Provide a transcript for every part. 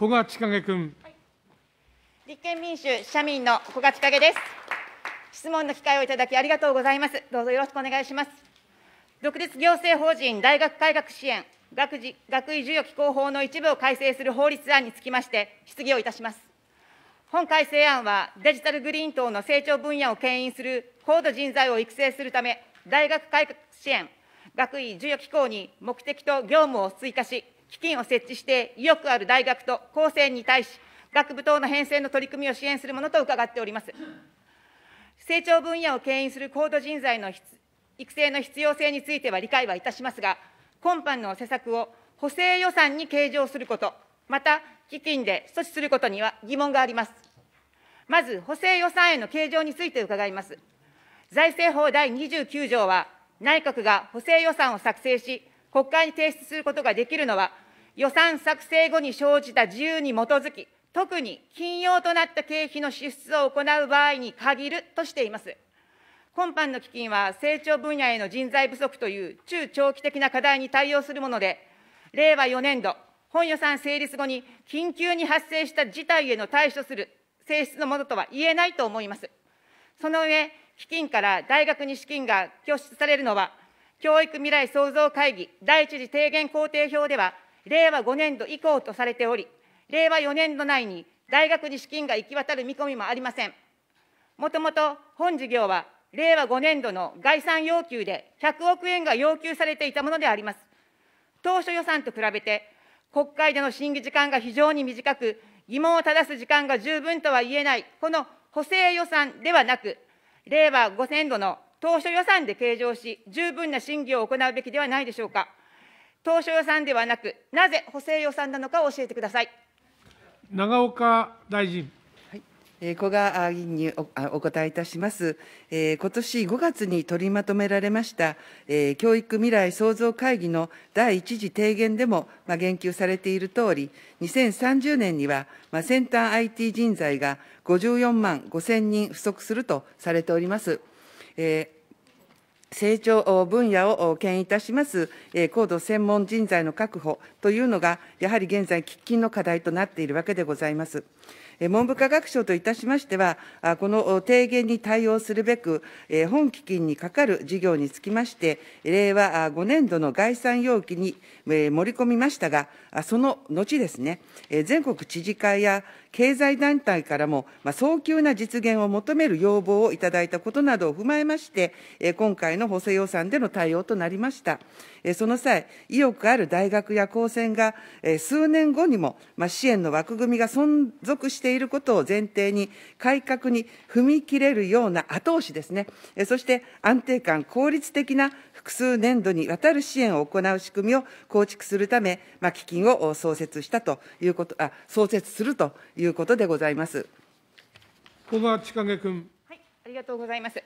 古賀千景君、はい、立憲民主社民の古賀千景です質問の機会をいただきありがとうございますどうぞよろしくお願いします独立行政法人大学改革支援学児学位授与機構法の一部を改正する法律案につきまして質疑をいたします本改正案はデジタルグリーン等の成長分野を牽引する高度人材を育成するため大学改革支援学位授与機構に目的と業務を追加し基金を設置して意欲ある大学と高専に対し、学部等の編成の取り組みを支援するものと伺っております。成長分野を牽引する高度人材の育成の必要性については理解はいたしますが、今般の施策を補正予算に計上すること、また基金で措置することには疑問があります。まず、補正予算への計上について伺います。財政法第29条は、内閣が補正予算を作成し、国会に提出することができるのは、予算作成後に生じた自由に基づき、特に金曜となった経費の支出を行う場合に限るとしています。今般の基金は、成長分野への人材不足という中長期的な課題に対応するもので、令和4年度、本予算成立後に緊急に発生した事態への対処する性質のものとは言えないと思います。その上、基金から大学に資金が拠出されるのは、教育未来創造会議第一次提言工程表では、令和5年度以降とされており、令和4年度内に大学に資金が行き渡る見込みもありません。もともと本事業は、令和5年度の概算要求で100億円が要求されていたものであります。当初予算と比べて、国会での審議時間が非常に短く、疑問を正す時間が十分とは言えない、この補正予算ではなく、令和5年度の当初予算で計上し、十分な審議を行うべきではないでしょうか。当初予算ではなく、なぜ補正予算なのかを教えてください。長岡大臣。古賀議員にお答えいたします。今年5月に取りまとめられました、教育未来創造会議の第1次提言でも言及されているとおり、2030年には先端 IT 人材が54万5000人不足するとされております。成長分野をけん引いたします高度専門人材の確保というのが、やはり現在、喫緊の課題となっているわけでございます。文部科学省といたしましては、この提言に対応するべく、本基金にかかる事業につきまして、令和5年度の概算要求に盛り込みましたが、その後ですね、全国知事会や経済団体からも、まあ、早急な実現を求める要望をいただいたことなどを踏まえまして、え今回の補正予算での対応となりました。えその際、意欲ある大学や高専が、え数年後にも、まあ、支援の枠組みが存続していることを前提に、改革に踏み切れるような後押しですね、えそして安定感、効率的な複数年度にわたる支援を行う仕組みを構築するため、まあ、基金を創設したということ、あ創設するということでございます。小川千景君。はい、ありがとうございます。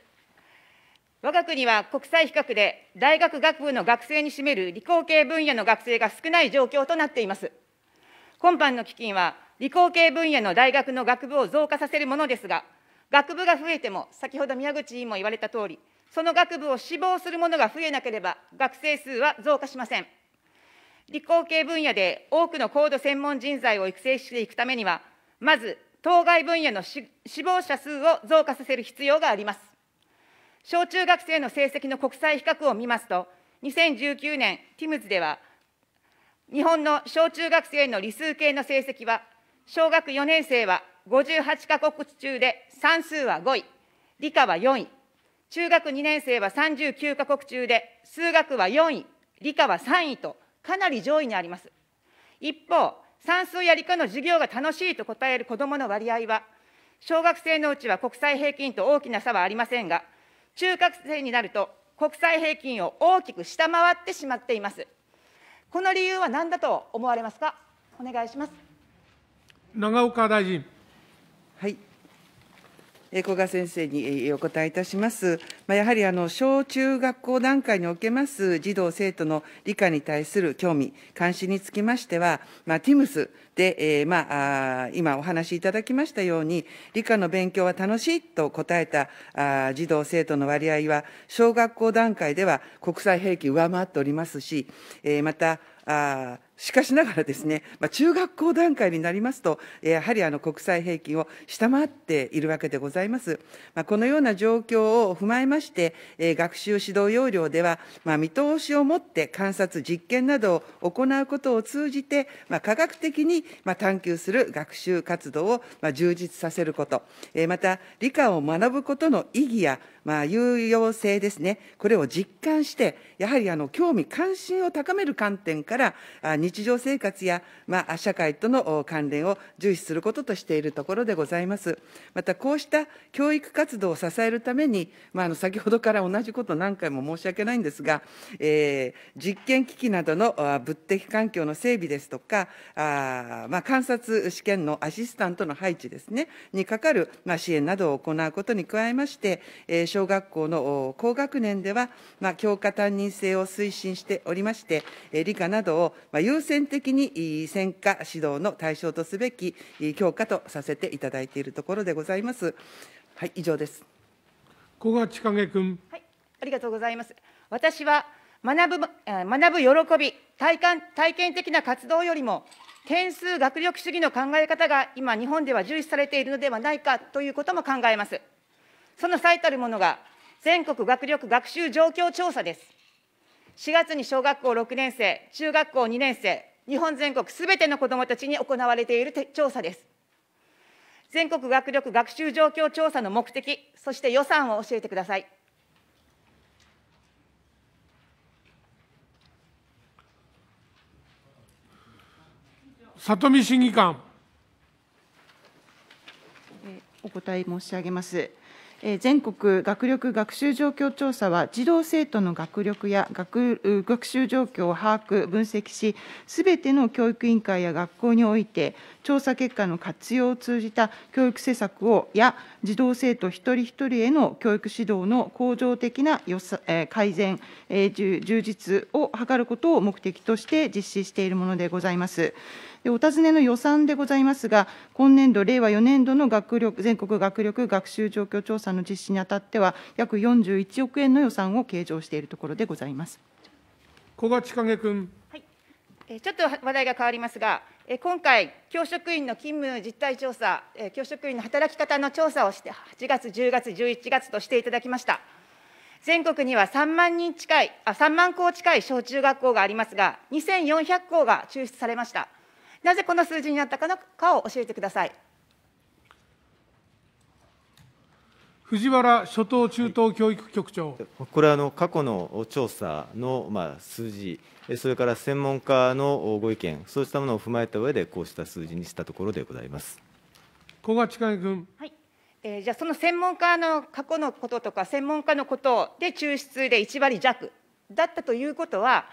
我が国は国際比較で大学学部の学生に占める理工系分野の学生が少ない状況となっています。今般の基金は理工系分野の大学の学部を増加させるものですが、学部が増えても、先ほど宮口委員も言われたとおり、その学部を志望するものが増えなければ、学生数は増加しません。理工系分野で多くの高度専門人材を育成していくためには、まず、当該分野の死亡者数を増加させる必要があります。小中学生の成績の国際比較を見ますと、2019年、ティムズでは、日本の小中学生の理数系の成績は、小学4年生は58カ国中で算数は5位、理科は4位、中学2年生は39カ国中で数学は4位、理科は3位と、かなり上位にあります。一方、算数や理科の授業が楽しいと答える子どもの割合は、小学生のうちは国際平均と大きな差はありませんが、中学生になると国際平均を大きく下回ってしまっています。この理由は何だと思われますか。お願いします。長岡大臣。はい。古賀先生にお答えいたします。まあ、やはりあの小中学校段階におけます児童生徒の理科に対する興味関心につきましては、まあ、TIMS で、えー、まあ、今お話しいただきましたように理科の勉強は楽しいと答えたあ児童生徒の割合は小学校段階では国際平均上回っておりますし、えー、またあしかしながらですね、まあ、中学校段階になりますと、やはりあの国際平均を下回っているわけでございます。まあ、このような状況を踏まえまして、え学習指導要領では、まあ、見通しを持って観察、実験などを行うことを通じて、ま科学的に、ま探求する学習活動を、ま充実させること、えまた理科を学ぶことの意義や、まあ、有用性ですね、これを実感して、やはりあの興味、関心を高める観点からから日常生活や、まあ、社会との関連を重視することとしているところでございます。また、こうした教育活動を支えるために、まあ、あの先ほどから同じこと何回も申し訳ないんですが、えー、実験機器などの物的環境の整備ですとか、あまあ、観察試験のアシスタントの配置ですね、にかかる、まあ、支援などを行うことに加えまして、えー、小学校の高学年では、まあ、教科担任制を推進しておりまして、理科などなどを、ま優先的に専科指導の対象とすべき強化とさせていただいているところでございます。はい、以上です。小賀千景君。はい、ありがとうございます。私は学ぶ学ぶ喜び体感、体験的な活動よりも、点数学力主義の考え方が今、日本では重視されているのではないかということも考えます。その最たるものが、全国学力学習状況調査です。4月に小学校6年生、中学校2年生、日本全国すべての子どもたちに行われている調査です。全国学力学習状況調査の目的、そして予算を教えてください。里見審議官。お答え申し上げます。全国学力学習状況調査は、児童・生徒の学力や学学習状況を把握・分析し、すべての教育委員会や学校において、調査結果の活用を通じた教育施策をや、児童・生徒一人一人への教育指導の向上的な改善、充実を図ることを目的として実施しているものでございます。お尋ねの予算でございますが、今年度、令和4年度の学力全国学力学習状況調査の実施にあたっては、約41億円の予算を計上しているところでございます。小賀千景君。はい、ちょっと話題が変わりますが、今回、教職員の勤務実態調査、教職員の働き方の調査をして、8月、10月、11月としていただきました。全国には3万人近い、あ3万校近い小中学校がありますが、2400校が抽出されました。なぜこの数字になったかのかを教えてください。藤原初等中等教育局長。これはあの過去の調査のまあ数字、それから専門家のご意見、そうしたものを踏まえた上でこうした数字にしたところでございます。古賀近君。はい。えー、じゃあその専門家の過去のこととか専門家のことで抽出で1割弱だったということは。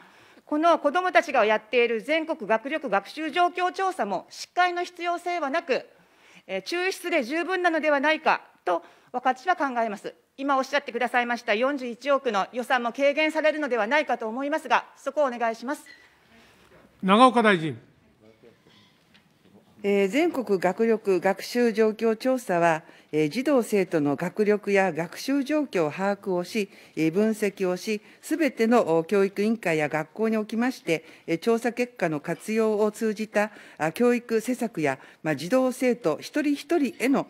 この子どもたちがやっている全国学力学習状況調査も、失敗の必要性はなく、抽出で十分なのではないかと私は考えます。今おっしゃってくださいました41億の予算も軽減されるのではないかと思いますが、そこをお願いします。永岡大臣。えー、全国学力学習状況調査は、児童・生徒の学力や学習状況を把握をし、分析をし、すべての教育委員会や学校におきまして、調査結果の活用を通じた教育施策や、児童・生徒一人一人への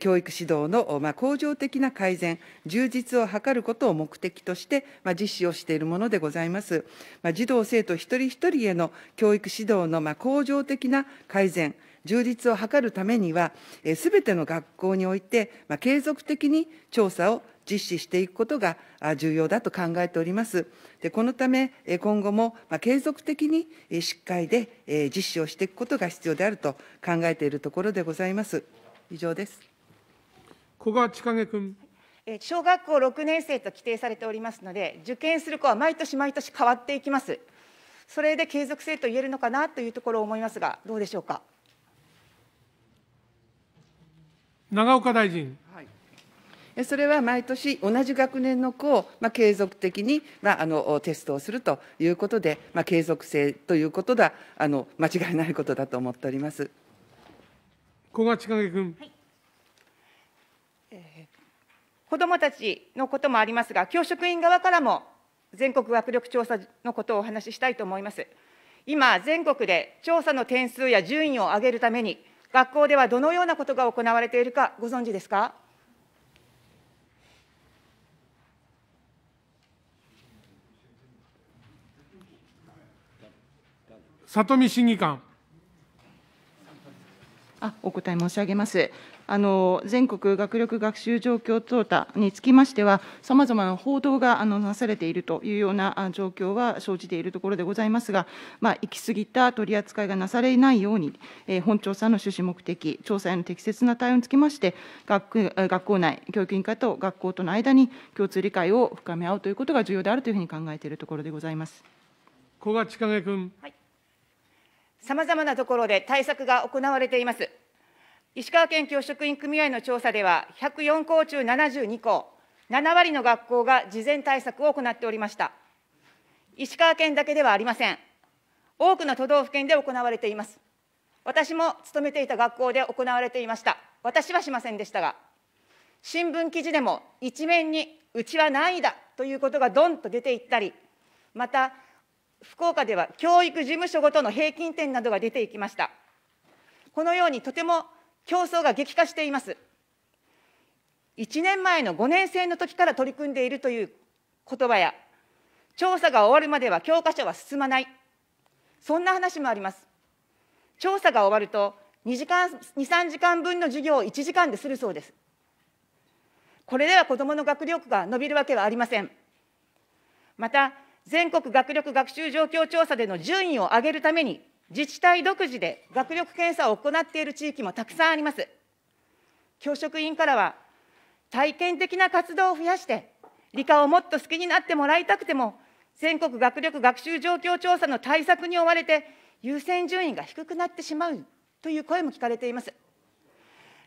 教育指導の、恒常向上的な改善、充実を図ることを目的として、実施をしているものでございます。児童・生徒一人一人への教育指導の、向上的な改善、充実を図るためには、すべての学校において、継続的に調査を実施していくことが重要だと考えております。でこのため、今後も継続的にしっかりで実施をしていくことが必要であると考えているところでございます。以上です。古賀千景君。小学校6年生と規定されておりますので、受験する子は毎年毎年変わっていきます。それで継続性と言えるのかなというところを思いますが、どうでしょうか。長岡大臣。それは毎年同じ学年の子を、まあ、継続的に、まあ、あのテストをするということで、まあ、継続性ということだ、あの間違いないことだと思っております古賀千景君、はいえー、子どもたちのこともありますが、教職員側からも全国学力調査のことをお話ししたいと思います。今、全国で調査の点数や順位を上げるために、学校ではどのようなことが行われているかご存知ですか。里見審議官。あお答え申し上げます。あの全国学力学習状況調査につきましては、さまざまな報道があのなされているというような状況は生じているところでございますが、まあ、行き過ぎた取り扱いがなされないように、えー、本調査の趣旨目的、調査への適切な対応につきまして、学学校内、教育委員会と学校との間に共通理解を深め合うということが重要であるというふうに考えているところでございます。小賀千景君。さまざまなところで対策が行われています。石川県教職員組合の調査では、104校中72校、7割の学校が事前対策を行っておりました。石川県だけではありません。多くの都道府県で行われています。私も勤めていた学校で行われていました。私はしませんでしたが、新聞記事でも一面にうちは何位だということがどんと出ていったり、また福岡では教育事務所ごとの平均点などが出ていきました。このようにとても競争が激化しています。1年前の5年生の時から取り組んでいるという言葉や、調査が終わるまでは教科書は進まない、そんな話もあります。調査が終わると2時間、2、3時間分の授業を1時間でするそうです。これでは子どもの学力が伸びるわけはありません。また、全国学力学習状況調査での順位を上げるために、自治体独自で学力検査を行っている地域もたくさんあります。教職員からは、体験的な活動を増やして、理科をもっと好きになってもらいたくても、全国学力学習状況調査の対策に追われて、優先順位が低くなってしまうという声も聞かれています。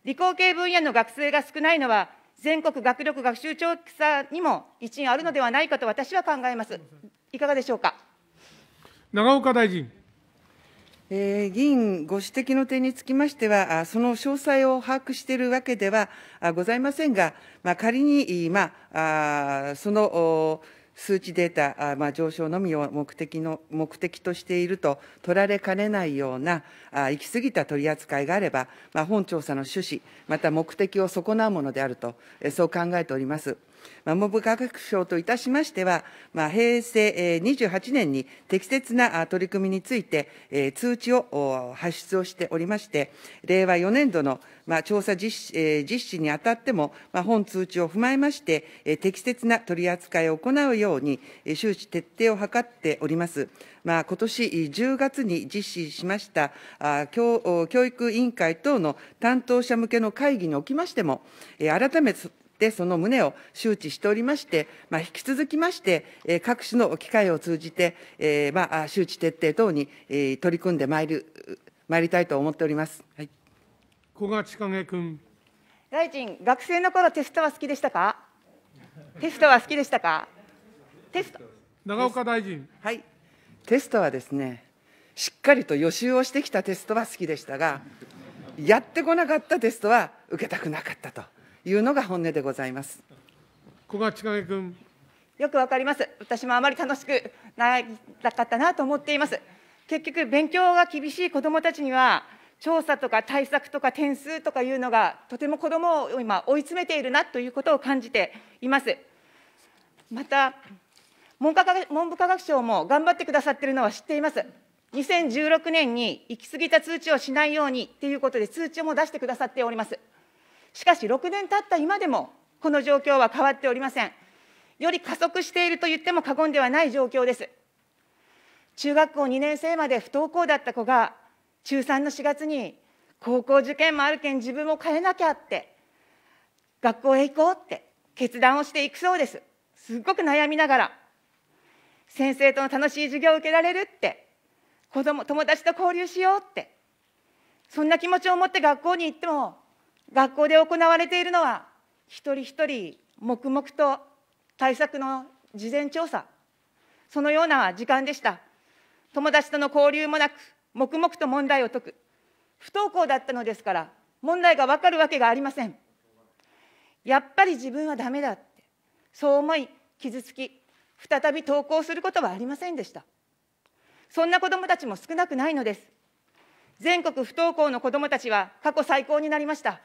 理工系分野の学生が少ないのは、全国学力学習調査にも一因あるのではないかと私は考えます。いかがでしょうか。長岡大臣。えー、議員ご指摘の点につきましては、その詳細を把握しているわけではございませんが、まあ、仮に、まあ、あその数値データ、まあ、上昇のみを目的の目的としていると取られかねないようなあ行き過ぎた取り扱いがあれば、まあ、本調査の趣旨、また目的を損なうものであると、そう考えております。文部科学省といたしましては、まあ、平成28年に適切な取り組みについて、えー、通知を発出をしておりまして、令和4年度の、まあ、調査実施,、えー、実施にあたっても、まあ、本通知を踏まえまして、えー、適切な取り扱いを行うように、えー、周知徹底を図っております。まあ、今年10月に実施しましたあ教教育委員会等の担当者向けの会議におきましても、えー、改めてで、その旨を周知しておりまして、まあ、引き続きまして、えー、各種の機会を通じて、えー、まあ、周知徹底等に、えー、取り組んでまいる、まいりたいと思っております。はい。小賀千景君。大臣、学生の頃テストは好きでしたか。テストは好きでしたか。テスト。長岡大臣。はい。テストはですね。しっかりと予習をしてきたテストは好きでしたが。やってこなかったテストは受けたくなかったと。いうのが本音でございます。小川千景君よくわかります。私もあまり楽しくならかったなと思っています。結局、勉強が厳しい子どもたちには、調査とか対策とか点数とかいうのが、とても子どもを今、追い詰めているなということを感じています。また文科科、文部科学省も頑張ってくださっているのは知っています。2016年に行き過ぎた通知をしないようにということで、通知も出してくださっております。しかし6年経った今でも、この状況は変わっておりません。より加速していると言っても過言ではない状況です。中学校2年生まで不登校だった子が、中3の4月に高校受験もあるけん自分も変えなきゃって、学校へ行こうって決断をしていくそうです。すっごく悩みながら。先生との楽しい授業を受けられるって、子供友達と交流しようって、そんな気持ちを持って学校に行っても、学校で行われているのは、一人一人黙々と対策の事前調査、そのような時間でした。友達との交流もなく、黙々と問題を解く。不登校だったのですから、問題が分かるわけがありません。やっぱり自分はだめだって、そう思い、傷つき、再び登校することはありませんでした。そんな子どもたちも少なくないのです。全国不登校の子どもたちは過去最高になりました。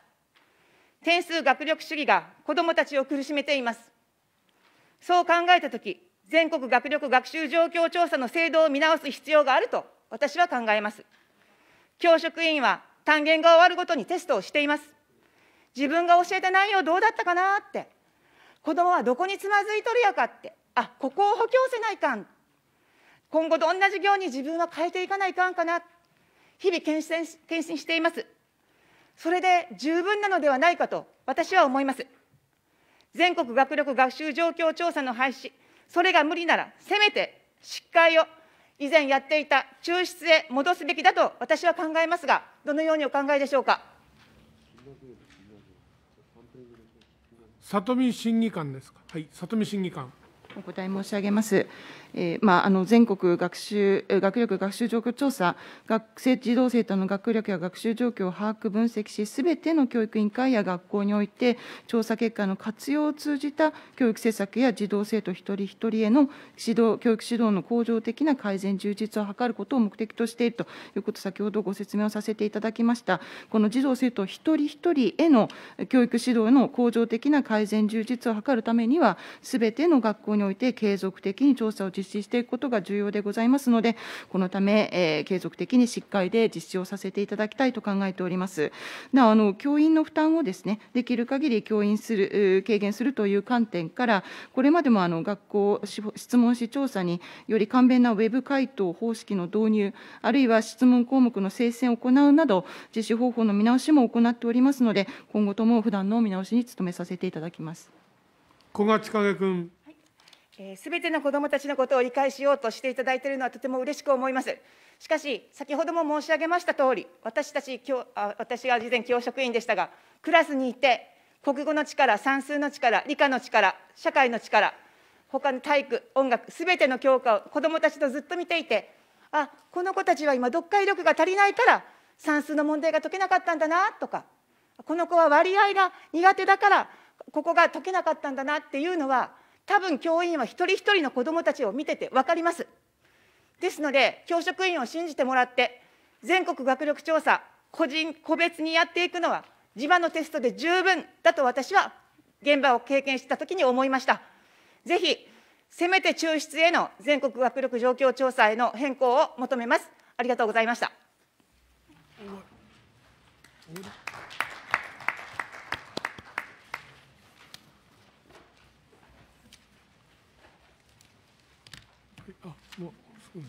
点数学力主義が子どもたちを苦しめています。そう考えたとき、全国学力学習状況調査の制度を見直す必要があると私は考えます。教職員は単元が終わるごとにテストをしています。自分が教えた内容どうだったかなって、子どもはどこにつまずいとるやかって、あここを補強せないかん、今後どんな授業に自分は変えていかないかんかな、日々検診検診しています。それで十分なのではないかと私は思います。全国学力学習状況調査の廃止、それが無理なら、せめて失会を以前やっていた抽出へ戻すべきだと私は考えますが、どのようにお考えでしょうか。里見審議官ですか。はい、里見審議官。お答え申し上げます。えーまあ、あの全国学習学力学習状況調査、学生児童生徒の学力や学習状況を把握、分析し、すべての教育委員会や学校において、調査結果の活用を通じた教育政策や児童生徒一人一人への指導教育指導の向上的な改善、充実を図ることを目的としているということ、先ほどご説明をさせていただきました、この児童生徒一人一人への教育指導の向上的な改善、充実を図るためには、すべての学校ににおいて継続的に調査を実施していくことが重要でございますので、このため、えー、継続的にしっかりで実施をさせていただきたいと考えております。なあの教員の負担をですね、できる限り教員する軽減するという観点から、これまでもあの学校質問し調査により簡便なウェブ回答方式の導入、あるいは質問項目の精選を行うなど、実施方法の見直しも行っておりますので、今後とも普段の見直しに努めさせていただきます。小賀千景君。すべての子どもたちのことを理解しようとしていただいているのはとても嬉しく思います。しかし、先ほども申し上げましたとおり、私たち教あ、私は事前教職員でしたが、クラスにいて、国語の力、算数の力、理科の力、社会の力、他の体育、音楽、すべての教科を子どもたちとずっと見ていて、あこの子たちは今、読解力が足りないから、算数の問題が解けなかったんだなとか、この子は割合が苦手だから、ここが解けなかったんだなっていうのは、多分教員は一人一人の子どもたちを見てて分かります。ですので、教職員を信じてもらって、全国学力調査、個人、個別にやっていくのは、地場のテストで十分だと私は現場を経験したときに思いました。ぜひ、せめて抽出への全国学力状況調査への変更を求めます。ありがとうございました。竹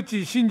内真